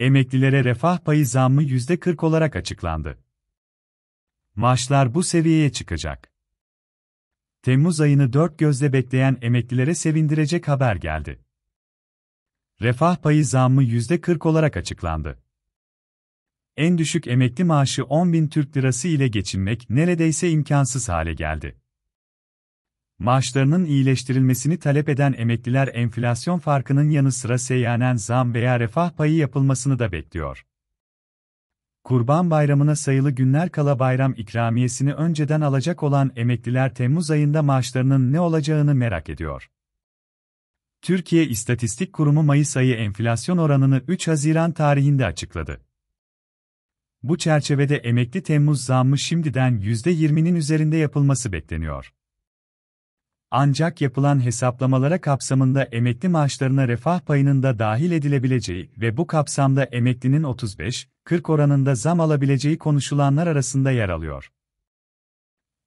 Emeklilere refah payı zammı %40 olarak açıklandı. Maaşlar bu seviyeye çıkacak. Temmuz ayını dört gözle bekleyen emeklilere sevindirecek haber geldi. Refah payı zammı %40 olarak açıklandı. En düşük emekli maaşı 10 bin Türk lirası ile geçinmek neredeyse imkansız hale geldi maaşlarının iyileştirilmesini talep eden emekliler enflasyon farkının yanı sıra seyyanen zam veya refah payı yapılmasını da bekliyor. Kurban Bayramı'na sayılı günler kala bayram ikramiyesini önceden alacak olan emekliler Temmuz ayında maaşlarının ne olacağını merak ediyor. Türkiye İstatistik Kurumu Mayıs ayı enflasyon oranını 3 Haziran tarihinde açıkladı. Bu çerçevede emekli Temmuz zammı şimdiden %20'nin üzerinde yapılması bekleniyor. Ancak yapılan hesaplamalara kapsamında emekli maaşlarına refah payının da dahil edilebileceği ve bu kapsamda emeklinin 35-40 oranında zam alabileceği konuşulanlar arasında yer alıyor.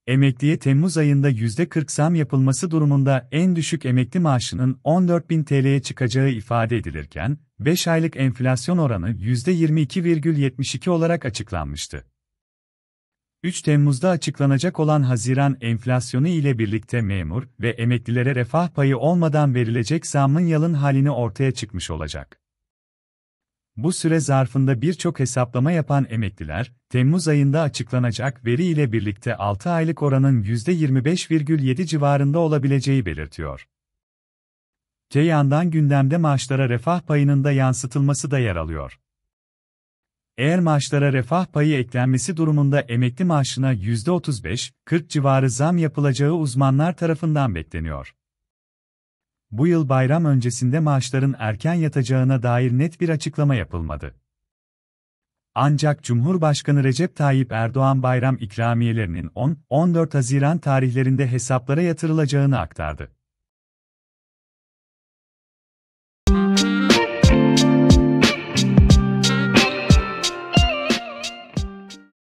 Emekliye Temmuz ayında %40 zam yapılması durumunda en düşük emekli maaşının 14.000 TL'ye çıkacağı ifade edilirken, 5 aylık enflasyon oranı %22,72 olarak açıklanmıştı. 3 Temmuz'da açıklanacak olan Haziran enflasyonu ile birlikte memur ve emeklilere refah payı olmadan verilecek zammın yalın halini ortaya çıkmış olacak. Bu süre zarfında birçok hesaplama yapan emekliler, Temmuz ayında açıklanacak veri ile birlikte 6 aylık oranın %25,7 civarında olabileceği belirtiyor. Te yandan gündemde maaşlara refah payının da yansıtılması da yer alıyor. Eğer maaşlara refah payı eklenmesi durumunda emekli maaşına %35-40 civarı zam yapılacağı uzmanlar tarafından bekleniyor. Bu yıl bayram öncesinde maaşların erken yatacağına dair net bir açıklama yapılmadı. Ancak Cumhurbaşkanı Recep Tayyip Erdoğan bayram ikramiyelerinin 10-14 Haziran tarihlerinde hesaplara yatırılacağını aktardı.